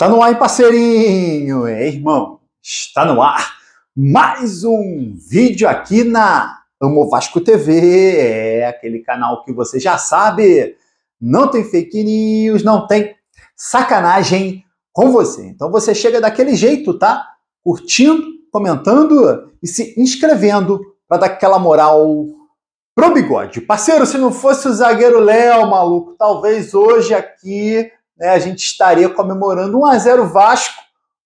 Está no ar, hein, parceirinho? é irmão, está no ar mais um vídeo aqui na Amo Vasco TV, é aquele canal que você já sabe. Não tem fake news, não tem sacanagem com você. Então você chega daquele jeito, tá? Curtindo, comentando e se inscrevendo para dar aquela moral pro bigode. Parceiro, se não fosse o zagueiro Léo, maluco, talvez hoje aqui né, a gente estaria comemorando 1 a 0 Vasco,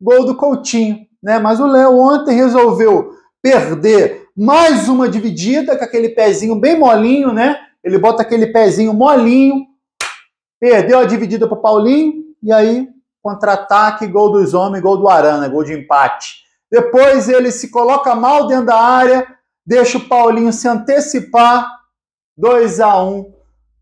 gol do Coutinho, né? Mas o Léo ontem resolveu perder mais uma dividida com aquele pezinho bem molinho, né? Ele bota aquele pezinho molinho, perdeu a dividida para o Paulinho e aí contra-ataque, gol dos homens, gol do Arana, gol de empate. Depois ele se coloca mal dentro da área, deixa o Paulinho se antecipar, 2 a 1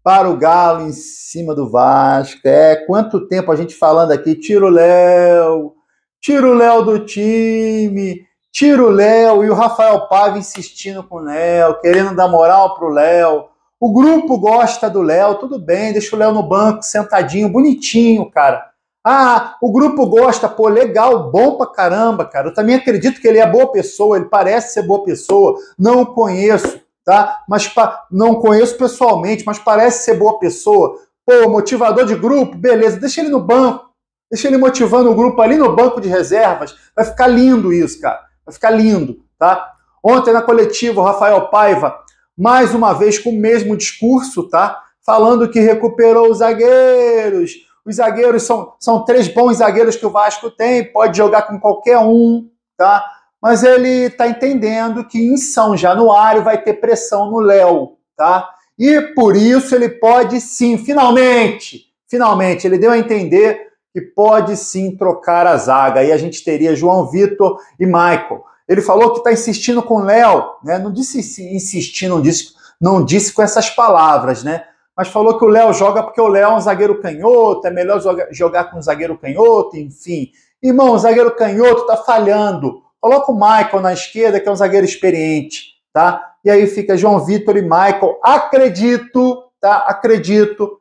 para o Galo em cima do Vasco. É, quanto tempo a gente falando aqui, tira o Léo, tira o Léo do time, tira o Léo, e o Rafael Paiva insistindo com o Léo, querendo dar moral pro Léo. O grupo gosta do Léo, tudo bem, deixa o Léo no banco, sentadinho, bonitinho, cara. Ah, o grupo gosta, pô, legal, bom pra caramba, cara. Eu também acredito que ele é boa pessoa, ele parece ser boa pessoa, não o conheço tá? Mas pa... não conheço pessoalmente, mas parece ser boa pessoa. Pô, motivador de grupo, beleza, deixa ele no banco. Deixa ele motivando o grupo ali no banco de reservas. Vai ficar lindo isso, cara. Vai ficar lindo, tá? Ontem na coletiva, o Rafael Paiva, mais uma vez com o mesmo discurso, tá? Falando que recuperou os zagueiros. Os zagueiros são, são três bons zagueiros que o Vasco tem, pode jogar com qualquer um, tá? mas ele está entendendo que em São Januário vai ter pressão no Léo, tá? E por isso ele pode sim, finalmente, finalmente, ele deu a entender que pode sim trocar a zaga. E a gente teria João Vitor e Michael. Ele falou que está insistindo com o Léo, né? Não disse insistir, não disse, não disse com essas palavras, né? Mas falou que o Léo joga porque o Léo é um zagueiro canhoto, é melhor jogar com um zagueiro canhoto, enfim. Irmão, o zagueiro canhoto está falhando. Coloca o Michael na esquerda, que é um zagueiro experiente, tá? E aí fica João Vitor e Michael. Acredito, tá? Acredito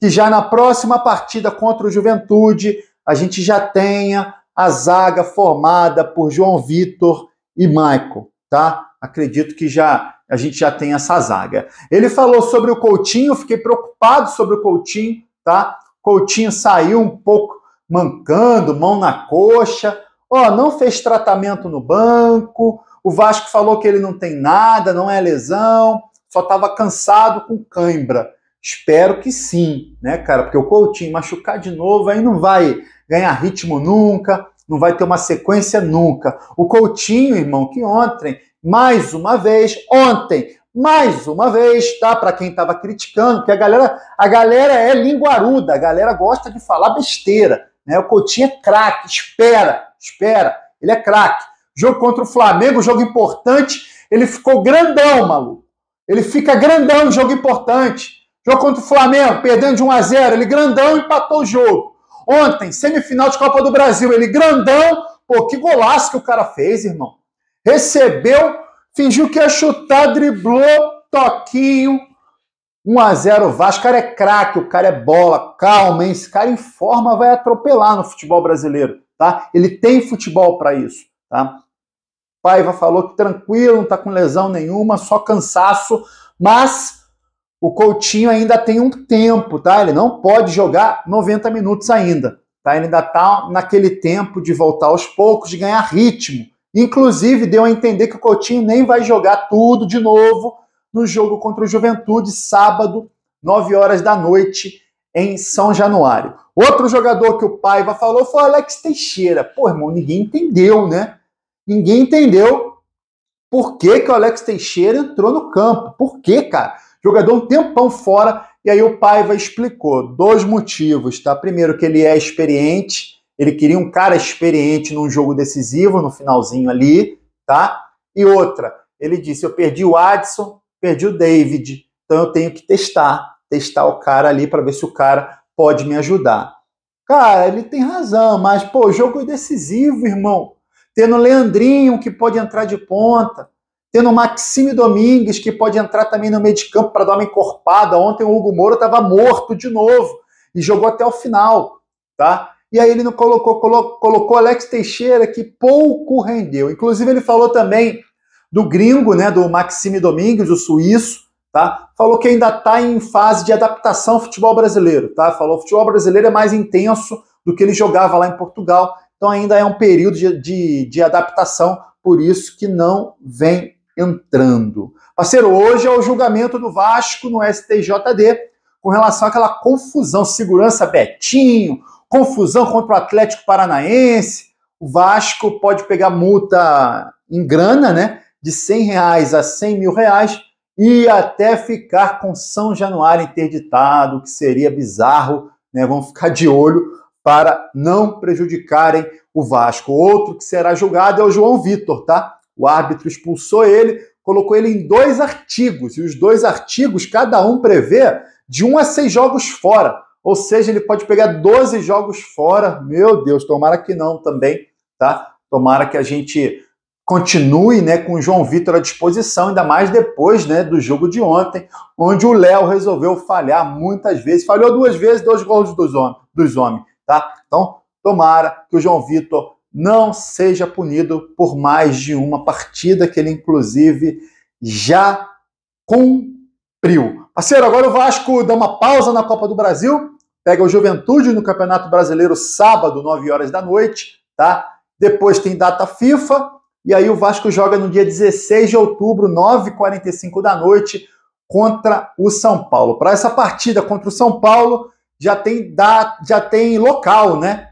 que já na próxima partida contra o Juventude a gente já tenha a zaga formada por João Vitor e Michael, tá? Acredito que já a gente já tenha essa zaga. Ele falou sobre o Coutinho, fiquei preocupado sobre o Coutinho, tá? Coutinho saiu um pouco mancando, mão na coxa, Ó, não fez tratamento no banco, o Vasco falou que ele não tem nada, não é lesão, só estava cansado com cãibra. Espero que sim, né, cara? Porque o Coutinho machucar de novo, aí não vai ganhar ritmo nunca, não vai ter uma sequência nunca. O Coutinho, irmão, que ontem, mais uma vez, ontem, mais uma vez, tá? Para quem estava criticando, porque a galera, a galera é linguaruda, a galera gosta de falar besteira, né? O Coutinho é craque, espera, Espera, ele é craque. Jogo contra o Flamengo, jogo importante, ele ficou grandão, maluco. Ele fica grandão jogo importante. Jogo contra o Flamengo, perdendo de 1 a 0, ele grandão empatou o jogo. Ontem, semifinal de Copa do Brasil, ele grandão, pô, que golaço que o cara fez, irmão. Recebeu, fingiu que ia chutar, driblou, toquinho, 1 a 0 Vasco, o cara é craque, o cara é bola, calma, hein? Esse cara em forma vai atropelar no futebol brasileiro tá? Ele tem futebol para isso, tá? Paiva falou que tranquilo, não está com lesão nenhuma, só cansaço, mas o Coutinho ainda tem um tempo, tá? Ele não pode jogar 90 minutos ainda, tá? Ele ainda está naquele tempo de voltar aos poucos, de ganhar ritmo. Inclusive, deu a entender que o Coutinho nem vai jogar tudo de novo no jogo contra o Juventude, sábado, 9 horas da noite, em São Januário. Outro jogador que o Paiva falou foi o Alex Teixeira. Pô, irmão, ninguém entendeu, né? Ninguém entendeu por que, que o Alex Teixeira entrou no campo. Por que, cara? Jogador um tempão fora. E aí o Paiva explicou dois motivos, tá? Primeiro, que ele é experiente. Ele queria um cara experiente num jogo decisivo, no finalzinho ali, tá? E outra, ele disse: eu perdi o Adson, perdi o David, então eu tenho que testar, testar o cara ali para ver se o cara pode me ajudar. Cara, ele tem razão, mas, pô, jogo decisivo, irmão. Tendo Leandrinho, que pode entrar de ponta. Tendo Maxime Domingues, que pode entrar também no meio de campo para dar uma encorpada. Ontem o Hugo Moura estava morto de novo e jogou até o final, tá? E aí ele não colocou, colocou, colocou Alex Teixeira, que pouco rendeu. Inclusive, ele falou também do gringo, né, do Maxime Domingues, o suíço, Tá? Falou que ainda está em fase de adaptação ao futebol brasileiro. Tá? Falou que o futebol brasileiro é mais intenso do que ele jogava lá em Portugal. Então ainda é um período de, de, de adaptação, por isso que não vem entrando. Parceiro, hoje é o julgamento do Vasco no STJD com relação àquela confusão, segurança Betinho, confusão contra o Atlético Paranaense. O Vasco pode pegar multa em grana, né? De 100 reais a 100 mil reais e até ficar com São Januário interditado, que seria bizarro, né? Vamos ficar de olho para não prejudicarem o Vasco. Outro que será julgado é o João Vitor, tá? O árbitro expulsou ele, colocou ele em dois artigos, e os dois artigos, cada um prevê de um a seis jogos fora. Ou seja, ele pode pegar 12 jogos fora. Meu Deus, tomara que não também, tá? Tomara que a gente continue né, com o João Vitor à disposição, ainda mais depois né, do jogo de ontem, onde o Léo resolveu falhar muitas vezes. Falhou duas vezes, dois gols dos homens. Dos homens tá? Então, tomara que o João Vitor não seja punido por mais de uma partida que ele, inclusive, já cumpriu. Parceiro, agora o Vasco dá uma pausa na Copa do Brasil, pega o Juventude no Campeonato Brasileiro sábado, 9 horas da noite, tá? Depois tem data FIFA, e aí o Vasco joga no dia 16 de outubro, 9h45 da noite, contra o São Paulo. Para essa partida contra o São Paulo, já tem, da, já tem local, né?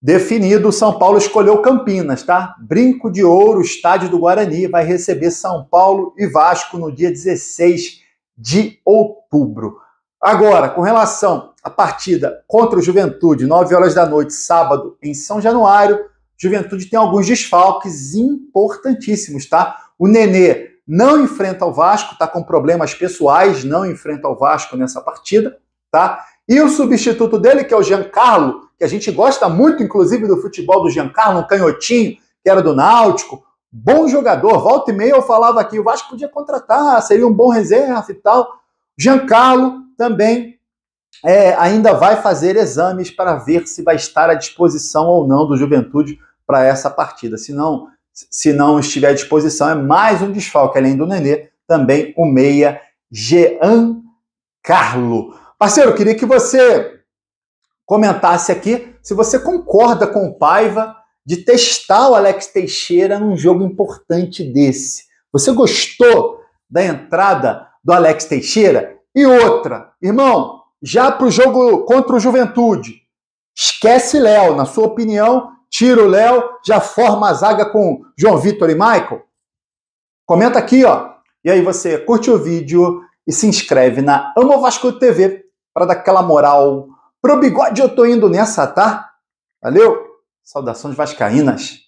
Definido, o São Paulo escolheu Campinas, tá? Brinco de Ouro, estádio do Guarani, vai receber São Paulo e Vasco no dia 16 de outubro. Agora, com relação à partida contra o Juventude, 9 horas da noite, sábado, em São Januário, Juventude tem alguns desfalques importantíssimos, tá? O Nenê não enfrenta o Vasco, tá com problemas pessoais, não enfrenta o Vasco nessa partida, tá? E o substituto dele, que é o Giancarlo, que a gente gosta muito, inclusive, do futebol do Giancarlo, um canhotinho, que era do Náutico, bom jogador, volta e meia eu falava aqui, o Vasco podia contratar, seria um bom reserva e tal. Giancarlo também é, ainda vai fazer exames para ver se vai estar à disposição ou não do Juventude para essa partida. Se não, se não estiver à disposição, é mais um desfalque, além do Nenê, também o meia Jean Carlo. Parceiro, queria que você comentasse aqui se você concorda com o Paiva de testar o Alex Teixeira num jogo importante desse. Você gostou da entrada do Alex Teixeira? E outra, irmão, já para o jogo contra o Juventude, esquece Léo. Na sua opinião, tira o Léo, já forma a zaga com João Vitor e Michael? Comenta aqui, ó. E aí você curte o vídeo e se inscreve na Amo Vasco TV para dar aquela moral. Pro bigode eu tô indo nessa, tá? Valeu! Saudações vascaínas!